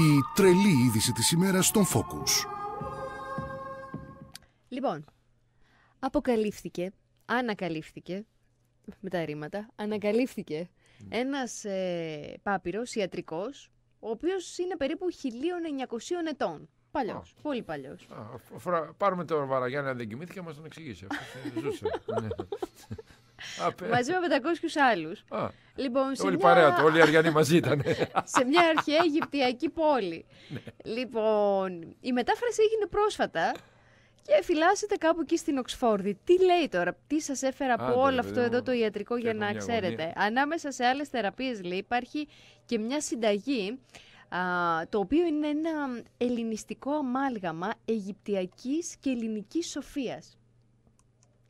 η τρελή είδηση της ημέρας στον Focus. Λοιπόν, αποκαλύφθηκε, ανακαλύφθηκε, με τα ρήματα, ανακαλύφθηκε mm. ένας ε, ιατρικός, ο οποίος είναι περίπου 1900 ετών. Παλιός. Πολύ παλιός. Oh. Πάρουμε τον Βαραγιάννη αν δεν κοιμήθηκε, μας τον εξηγήσει. Αυτό μαζί με 500 άλλου. Λοιπόν, Όλη μια... παρέα του, όλοι οι Αριανοί μαζί ήταν. σε μια αρχαία Αιγυπτιακή πόλη. Ναι. λοιπόν, η μετάφραση έγινε πρόσφατα και φυλάσσεται κάπου εκεί στην Οξφόρδη. Τι λέει τώρα, τι σας έφερα από όλο αυτό εδώ το ιατρικό για να ξέρετε. Ανάμεσα σε άλλες θεραπείες, λέει, υπάρχει και μια συνταγή. το οποίο είναι ένα ελληνιστικό αμάλγαμα Αιγυπτιακής και ελληνικής σοφίας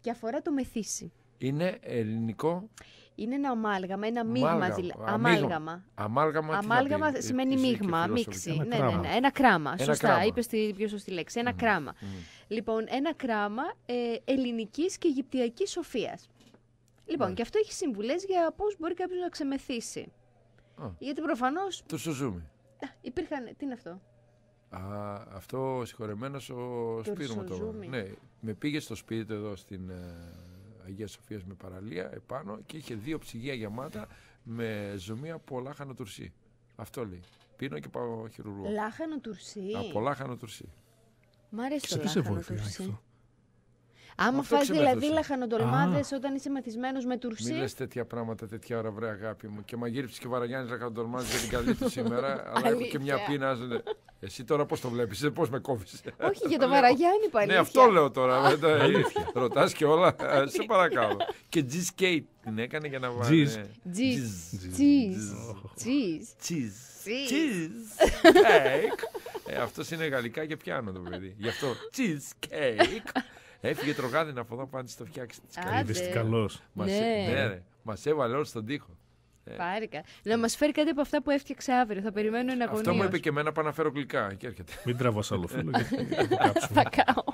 και αφορά το μεθύσι είναι ελληνικό. Είναι ένα αμάλγαμα, ένα δηλαδή μείγμα. Αμάλγαμα. Αμάλγαμα, αμάλγαμα, σημαίνει μείγμα, μίξη. Ένα, ναι, ναι, ναι, ένα κράμα. σωστά, είπε είπες τη πιο σωστή λέξη. Ένα κράμα. Mm. Λοιπόν, ένα κράμα ε, ελληνικής και Αιγυπτιακής Σοφίας. Λοιπόν, mm. και αυτό έχει συμβουλές για πώς μπορεί κάποιος να ξεμεθύσει. Γιατί προφανώς. Το σουζούμι. Υπήρχαν... Τι είναι αυτό. Α, αυτό συγχωρεμένος ο Σπύρο μου Ναι, με πήγε στο σπίτι εδώ στην... Ε, Αγίας Σοφίας με παραλία επάνω και είχε δύο ψυγεία γεμάτα με ζωμία από λάχανο τουρσί. Αυτό λέει. Πίνω και πάω χειρουργό. Λάχανο τουρσί. Από λάχανο τουρσί. Μ' αρέσει το λάχανο τουρσί. Αυτό. Άμα φας δηλαδή λαχανοτολμάδες όταν είσαι μεθυσμένος με τουρσί. Μην λες τέτοια πράγματα τέτοια ώρα βρε αγάπη μου. Και μαγείρεψες και βαραγιάννης λαχανοτολμάδε για την καλή σήμερα. αλλά και μια πείνα. Εσύ τώρα πώς το βλέπεις, πώς με κόβεις. Όχι για το Βαραγιάννη πάλι. Ναι, αυτό λέω τώρα. Ρωτάς και όλα. Σε παρακαλώ. Και τζι σκέιτ την έκανε για να βάλει. Τζι. Τζι. Τζι. Αυτό είναι γαλλικά και πιάνω το παιδί. Γι' αυτό cheesecake. Έφυγε τρογάδι να φοβάται να φτιάξει τι Είδε καλό. Μα έβαλε όλο στον τοίχο. Ε. Πάρικα. Να μα φέρει κάτι από αυτά που έφτιαξε αύριο. Θα περιμένω ένα γονίδι. Αυτό μου είπε και εμένα να φέρω γλυκά. Και έρχεται. Μην τραβά άλλο φίλο. Θα κάω.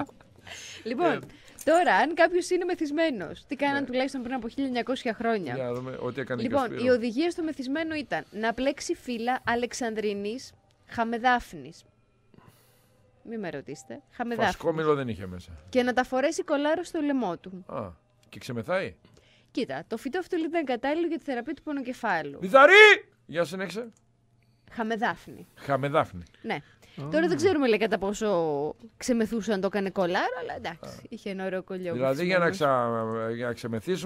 Λοιπόν, ε. τώρα, αν κάποιος είναι μεθυσμένος, τι κάναν ναι. τουλάχιστον πριν από 1900 χρόνια. Για δούμε, ό,τι έκανε λοιπόν, η οδηγία στο μεθυσμένο ήταν να πλέξει φύλλα Αλεξανδρινής χαμεδάφνης. Μην με ρωτήσετε. Χαμεδάφνης. μήλο δεν είχε μέσα. Και να τα φορέσει κολάρο στο λαιμό του. Α, και ξεμεθάει. Κοίτα, το φυτό αυτό ήταν λοιπόν κατάλληλο για τη θεραπεία του πονοκεφάλου. Βιδαρή! Γεια σου, συνέχισε. Χαμεδάφνη. Χαμεδάφνη. Ναι. Τώρα δεν ξέρουμε λέει, κατά πόσο ξεμεθούσε αν το έκανε κολάρο, αλλά εντάξει, είχε ένα ωραίο κολλιό. Δηλαδή για να, ξα... για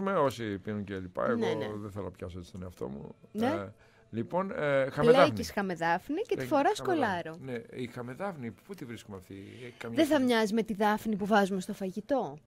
να όσοι πίνουν και λοιπά, ναι, εγώ ναι. δεν θέλω να πιάσω έτσι τον εαυτό μου. Ναι. Ε, λοιπόν, ε, χαμεδάφνη. Πλέκεις χαμεδάφνη και τη ε, φοράς κολάρο. Ναι, η χαμεδάφνη, πού τη βρίσκουμε αυτή. Ε, δεν θα μοιάζει με τη δάφνη που βάζουμε στο φαγητό.